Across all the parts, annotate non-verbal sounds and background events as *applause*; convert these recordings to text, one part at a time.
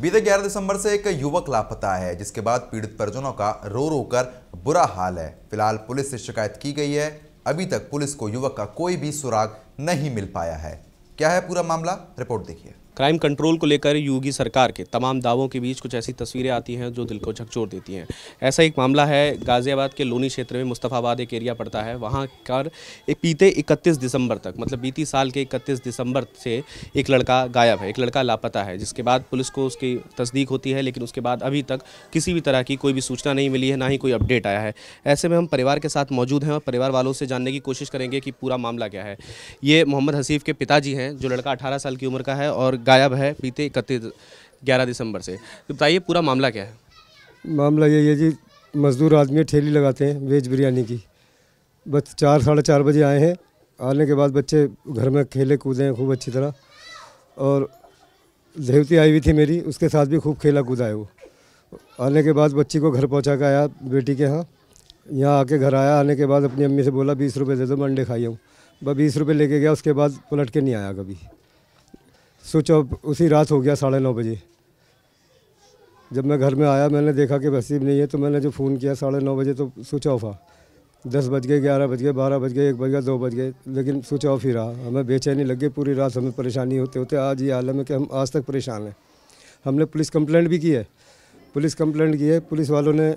बीते 11 दिसंबर से एक युवक लापता है जिसके बाद पीड़ित परिजनों का रो रो कर बुरा हाल है फिलहाल पुलिस से शिकायत की गई है अभी तक पुलिस को युवक का कोई भी सुराग नहीं मिल पाया है क्या है पूरा मामला रिपोर्ट देखिए क्राइम कंट्रोल को लेकर योगी सरकार के तमाम दावों के बीच कुछ ऐसी तस्वीरें आती हैं जो दिल को झकझोर देती हैं ऐसा एक मामला है गाज़ियाबाद के लोनी क्षेत्र में मुस्तफ़ाबाद एक एरिया पड़ता है वहाँ कर बीते 31 दिसंबर तक मतलब बीती साल के 31 दिसंबर से एक लड़का गायब है एक लड़का लापता है जिसके बाद पुलिस को उसकी तस्दीक होती है लेकिन उसके बाद अभी तक किसी भी तरह की कोई भी सूचना नहीं मिली है ना ही कोई अपडेट आया है ऐसे में हम परिवार के साथ मौजूद हैं और परिवार वालों से जानने की कोशिश करेंगे कि पूरा मामला क्या है ये मोहम्मद हसीफ के पिताजी हैं जो लड़का अठारह साल की उम्र का है और गायब है बीते इकतीस ग्यारह दिसंबर से तो बताइए पूरा मामला क्या है मामला यही है जी मज़दूर आदमी ठेली लगाते हैं वेज बिरयानी की बस चार साढ़े चार बजे आए हैं आने के बाद बच्चे घर में खेले कूदे हैं खूब अच्छी तरह और देवती आई हुई थी मेरी उसके साथ भी खूब खेला कूदा है वो आने के बाद बच्ची को घर पहुँचा के आया बेटी के यहाँ यहाँ आके घर आया आने के बाद अपनी अम्मी से बोला बीस रुपये दे दो मैं अंडे खाई हूँ वह बीस रुपये लेके गया उसके बाद पलट के नहीं आया कभी स्विच ऑफ उसी रात हो गया साढ़े नौ बजे जब मैं घर में आया मैंने देखा कि वसीब नहीं है तो मैंने जो फ़ोन किया साढ़े नौ बजे तो स्विच ऑफ आ दस बज गए ग्यारह बज गए बारह बज गए एक बज गए दो बज गए लेकिन स्विच ऑफ ही रहा हमें बेचैनी लग गई पूरी रात हमें परेशानी होते होते आज ये आलम है कि हम आज तक परेशान हैं हमने पुलिस कंप्लेंट भी की है पुलिस कंप्लेंट की है पुलिस वालों ने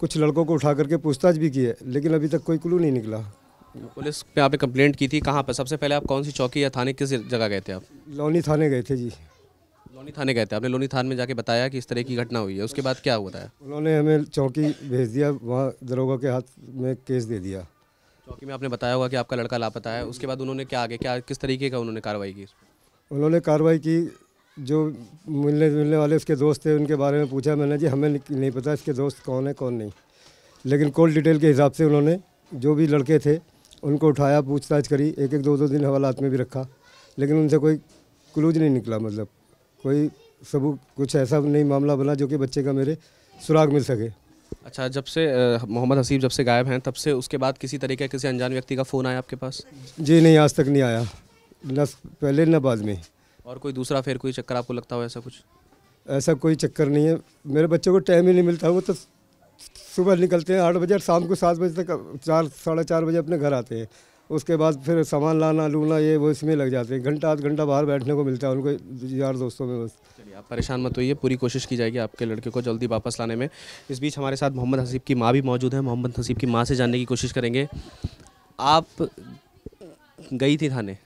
कुछ लड़कों को उठा करके पूछताछ भी की है लेकिन अभी तक कोई क्लू नहीं निकला पुलिस पे आपने कंप्लेंट की थी कहाँ पर सबसे पहले आप कौन सी चौकी या थाने किस जगह गए थे आप लोनी थाने गए थे जी लोनी थाने गए थे आपने लोनी थाने में जाके बताया कि इस तरह की घटना हुई है उसके बाद क्या हुआ था उन्होंने हमें चौकी भेज दिया वहाँ दरोगा के हाथ में केस दे दिया चौकी में आपने बताया होगा कि आपका लड़का लापता है उसके बाद उन्होंने क्या आगे क्या किस तरीके का उन्होंने कार्रवाई की उन्होंने कार्रवाई की जो मिलने मिलने वाले उसके दोस्त थे उनके बारे में पूछा मैंने जी हमें नहीं पता इसके दोस्त कौन है कौन नहीं लेकिन कोल्ड डिटेल के हिसाब से उन्होंने जो भी लड़के थे उनको उठाया पूछताछ करी एक एक दो दो दिन हवालात में भी रखा लेकिन उनसे कोई क्लूज नहीं निकला मतलब कोई सबूत कुछ ऐसा नहीं मामला बना जो कि बच्चे का मेरे सुराग मिल सके अच्छा जब से मोहम्मद हसीब जब से गायब हैं तब से उसके बाद किसी तरीके किसी अनजान व्यक्ति का फ़ोन आया आपके पास जी नहीं आज तक नहीं आया न पहले न बाद में और कोई दूसरा फिर कोई चक्कर आपको लगता हो ऐसा कुछ ऐसा कोई चक्कर नहीं है मेरे बच्चों को टाइम ही नहीं मिलता वो तो सुबह निकलते हैं आठ बजे और शाम को सात बजे तक चार साढ़े चार बजे अपने घर आते हैं उसके बाद फिर सामान लाना लूना ये वो इसमें लग जाते हैं घंटा आध घंटा बाहर बैठने को मिलता है उनको यार दोस्तों में बस चलिए आप परेशान मत होइए पूरी कोशिश की जाएगी आपके लड़के को जल्दी वापस लाने में इस बीच हमारे साथ मोहम्मद हसीब की माँ भी मौजूद है मोहम्मद हसीब की माँ से जानने की कोशिश करेंगे आप गई थी थाने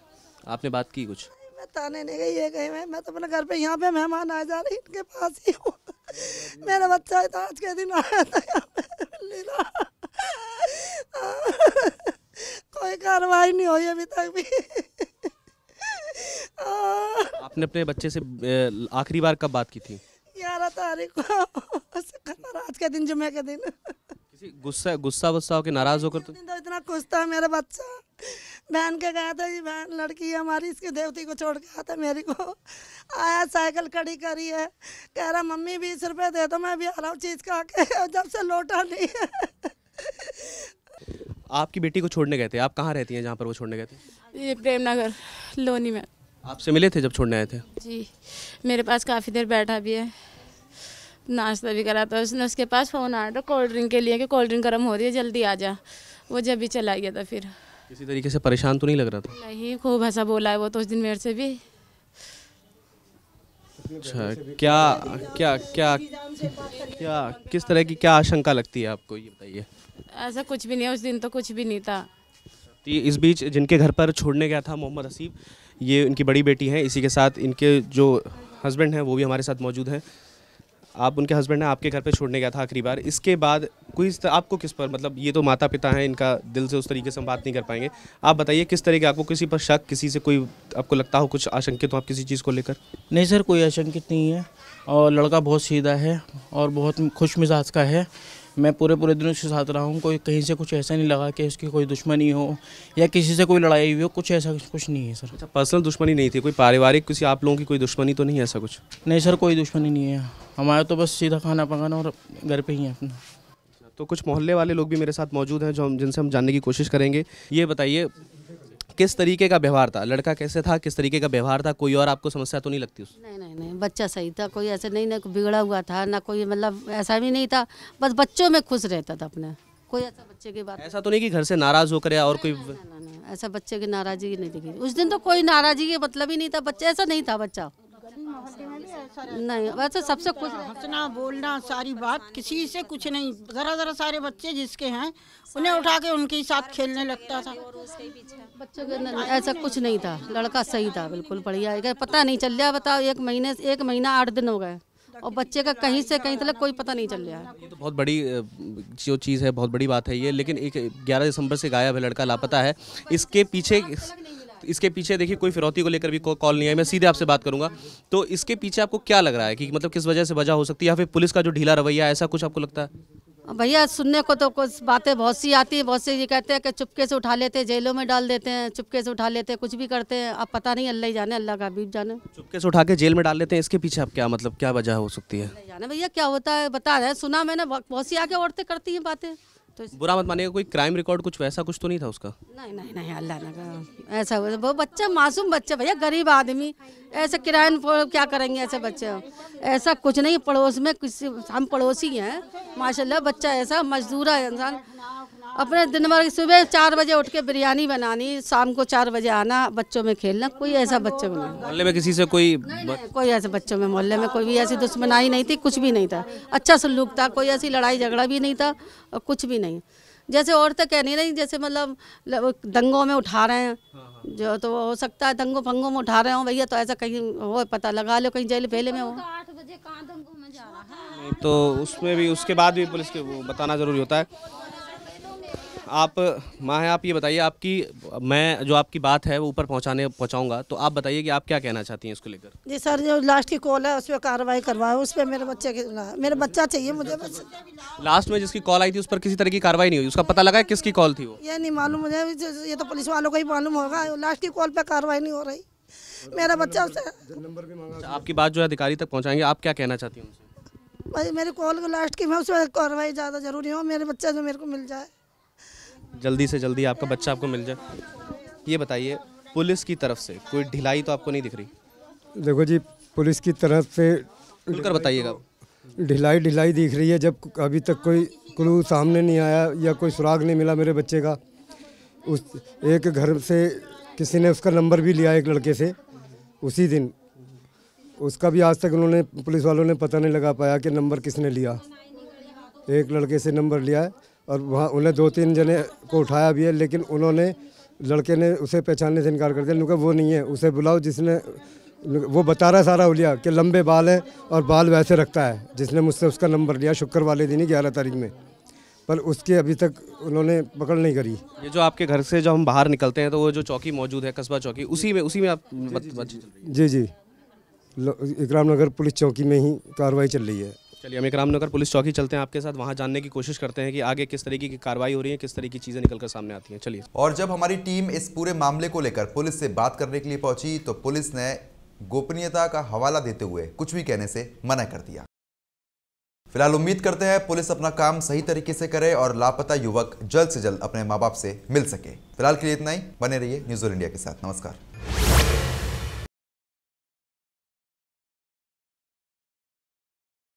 आपने बात की कुछ मैं थाने नहीं गई है गई मैं मैं तो अपने घर पे यहाँ पे मेहमान आ जा रही इनके पास ही हूँ मेरा बच्चा तो आज के दिन आया था कोई कार्रवाई नहीं हुई अभी तक भी आपने अपने बच्चे से आखिरी बार कब बात की थी ग्यारह तारीख को आज के दिन जुम्मे के दिन किसी गुस्सा गुस्सा वुस्सा होकर नाराज होकर तो इतना खुश था मेरा बच्चा बहन के गया था ये बहन लड़की है हमारी इसकी देवती को छोड़ के आता मेरी को आया साइकिल खड़ी करी है कह रहा मम्मी बीस रुपए दे दो मैं भी आ रहा हूँ चीज़ खा के *laughs* जब से लौटा नहीं है आपकी बेटी को छोड़ने गए थे आप कहाँ रहती हैं जहाँ पर वो छोड़ने गए थे ये प्रेमनगर लोनी में आपसे मिले थे जब छोड़ने आए थे जी मेरे पास काफ़ी देर बैठा भी है नाश्ता भी करा था उसने उसके पास फ़ोन आया था कोल्ड ड्रिंक के लिए कि कोल्ड ड्रिंक गर्म हो रही है जल्दी आ जा वो जब भी चला गया था फिर किसी तरीके से परेशान तो नहीं लग रहा था नहीं खूब ऐसा बोला है वो तो उस दिन मेरे से भी अच्छा क्या क्या क्या क्या किस तरह की क्या आशंका लगती है आपको ये बताइए ऐसा कुछ भी नहीं उस दिन तो कुछ भी नहीं था इस बीच जिनके घर पर छोड़ने गया था मोहम्मद हसीब ये इनकी बड़ी बेटी हैं इसी के साथ इनके जो हस्बैंड हैं वो भी हमारे साथ मौजूद हैं आप उनके हस्बैंड ने आपके घर पे छोड़ने गया था आखिरी बार इसके बाद कोई इस आपको किस पर मतलब ये तो माता पिता हैं इनका दिल से उस तरीके से हम बात नहीं कर पाएंगे आप बताइए किस तरीके आपको किसी पर शक किसी से कोई आपको लगता हो कुछ आशंकित हो आप किसी चीज़ को लेकर नहीं सर कोई आशंकित नहीं है और लड़का बहुत सीधा है और बहुत खुश मिजाज का है मैं पूरे पूरे दिन उसके साथ रहा हूँ कोई कहीं से कुछ ऐसा नहीं लगा कि उसकी कोई दुश्मनी हो या किसी से कोई लड़ाई हुई हो कुछ ऐसा कुछ नहीं है सर अच्छा पर्सनल दुश्मनी नहीं थी कोई पारिवारिक किसी आप लोगों की कोई दुश्मनी तो नहीं है ऐसा कुछ नहीं सर कोई दुश्मनी नहीं है हमारा तो बस सीधा खाना पकाना और घर पर ही है अपना तो कुछ मोहल्ले वाले लोग भी मेरे साथ मौजूद हैं जो हम जिनसे हम जानने की कोशिश करेंगे ये बताइए किस तरीके का व्यवहार था लड़का कैसे था किस तरीके का व्यवहार था कोई और आपको समस्या तो नहीं लगती उस नहीं नहीं नहीं बच्चा सही था कोई ऐसे नहीं ना बिगड़ा हुआ था ना कोई मतलब ऐसा भी नहीं था बस बच्चों में खुश रहता था अपने कोई ऐसा बच्चे की बात ऐसा तो नहीं कि घर से नाराज होकर या और कोई ऐसा बच्चे की नाराजगी नहीं दिखी उस दिन तो कोई नाराजगी मतलब ही नहीं था बच्चा ऐसा नहीं था बच्चा नहीं वैसे सबसे कुछ हंसना बोलना सारी बात किसी से कुछ नहीं ज़रा ज़रा सारे बच्चे जिसके हैं उन्हें उठा के उनके साथ खेलने लगता था बच्चों के ऐसा कुछ नहीं था लड़का सही था बिल्कुल बढ़िया पता नहीं चल रहा बताओ एक महीने एक महीना आठ दिन हो गए और बच्चे का कहीं से कहीं तक कोई पता नहीं चल रहा है ये तो बहुत बड़ी जो चीज़ है बहुत बड़ी बात है ये लेकिन एक ग्यारह दिसंबर से गायब है लड़का लापता है इसके पीछे तो इसके पीछे देखिए कोई फिरौती को लेकर भी कॉल नहीं आई मैं सीधे आपसे बात करूंगा तो इसके पीछे आपको क्या लग रहा है कि मतलब किस वजह से वजह हो सकती है या फिर पुलिस का जो ढीला रवैया ऐसा कुछ आपको लगता है भैया सुनने को तो कुछ बातें बहुत सी आती है बहुत सी ये कहते हैं कि चुपके से उठा लेते हैं जेलों में डाल देते हैं चुपके से उठा लेते हैं कुछ भी करते हैं अब पता नहीं अल्लाह ही जाने अल्लाह का हबीब जाने चुपके से उठा के जेल में डाल लेते हैं इसके पीछे आप क्या मतलब क्या वजह हो सकती है जाने भैया क्या होता है बता रहे हैं सुना मैंने बहुत सी आगे औरतें करती हैं बातें तो बुरा मत मानेगा कोई क्राइम रिकॉर्ड कुछ वैसा कुछ तो नहीं था उसका नहीं नहीं नहीं अल्लाह ना ऐसा वो बच्चा मासूम बच्चा भैया गरीब आदमी ऐसे किराए क्या करेंगे ऐसे बच्चे ऐसा कुछ नहीं पड़ोस में किसी हम पड़ोसी हैं माशाल्लाह बच्चा ऐसा मजदूर है इंसान अपने दिन भर सुबह चार बजे उठ के बिरयानी बनानी शाम को चार बजे आना बच्चों में खेलना कोई ऐसा बच्चों में मोहल्ले में किसी से कोई कोई ऐसे बच्चों में मोहल्ले में कोई भी ऐसी दुश्मनाई नहीं थी कुछ भी नहीं था अच्छा सलूक था कोई ऐसी लड़ाई झगड़ा भी नहीं था और कुछ भी नहीं जैसे औरतें कह नहीं रही जैसे मतलब दंगों में उठा रहे हैं जो तो हो सकता है दंगों फंगों में उठा रहे हो भैया तो ऐसा कहीं हो पता लगा लो कहीं जेल फेले में हो तो आठ बजे जा रहा है तो उसमें भी उसके बाद भी पुलिस के बताना जरूरी होता है आप माँ आप ये बताइए आपकी मैं जो आपकी बात है वो ऊपर पहुँचाने पहुँचाऊँगा तो आप बताइए कि आप क्या कहना चाहती हैं इसको लेकर जी सर जो लास्ट की कॉल है उस पर कार्रवाई करवाओ उस पर मेरे बच्चे के मेरा बच्चा चाहिए मुझे लास्ट में जिसकी कॉल आई थी उस पर किसी तरह की कार्रवाई नहीं हुई उसका पता लगा किसकी कॉल थी वो ये नहीं मालूम मुझे ये तो पुलिस वालों को ही मालूम होगा लास्ट की कॉल पर कार्रवाई नहीं हो रही मेरा बच्चा उससे अच्छा, आपकी बात जो है अधिकारी तक पहुँचाएंगे आप क्या कहना चाहती हूँ भाई मेरे कॉल को लास्ट की मैं उस पर कार्रवाई ज़्यादा जरूरी हो मेरे बच्चा जो मेरे को मिल जाए जल्दी से जल्दी आपका बच्चा आपको मिल जाए ये बताइए पुलिस की तरफ से कोई ढिलाई तो आपको नहीं दिख रही देखो जी पुलिस की तरफ से कर बताइएगा ढिलाई ढिलाई दिख रही है जब अभी तक कोई क्लू सामने नहीं आया या कोई सुराग नहीं मिला मेरे बच्चे का उस एक घर से किसी ने उसका नंबर भी लिया एक लड़के से उसी दिन उसका भी आज तक उन्होंने पुलिस वालों ने पता नहीं लगा पाया कि नंबर किसने लिया एक लड़के से नंबर लिया है और वहाँ उन्हें दो तीन जने को उठाया भी है लेकिन उन्होंने लड़के ने उसे पहचानने से इनकार कर दिया उनका वो नहीं है उसे बुलाओ जिसने वो बता रहा है सारा उलिया कि लंबे बाल हैं और बाल वैसे रखता है जिसने मुझसे उसका नंबर लिया शुक्र वाले दिन ही ग्यारह तारीख में पर उसके अभी तक उन्होंने पकड़ नहीं करी ये जो आपके घर से जब हम बाहर निकलते हैं तो वो जो चौकी मौजूद है कस्बा चौकी उसी में उसी में आप जी जी, जी, जी इकराम नगर पुलिस चौकी में ही कार्रवाई चल रही है चलिए हम एक रामनगर पुलिस चौकी चलते हैं आपके साथ वहाँ जानने की कोशिश करते हैं कि आगे किस तरीके की कार्रवाई हो रही है किस तरीके की चीज़ें निकल कर सामने आती हैं चलिए और जब हमारी टीम इस पूरे मामले को लेकर पुलिस से बात करने के लिए पहुंची तो पुलिस ने गोपनीयता का हवाला देते हुए कुछ भी कहने से मना कर दिया फिलहाल उम्मीद करते हैं पुलिस अपना काम सही तरीके से करे और लापता युवक जल्द से जल्द अपने माँ बाप से मिल सके फिलहाल के लिए इतना ही बने रहिए न्यूज इंडिया के साथ नमस्कार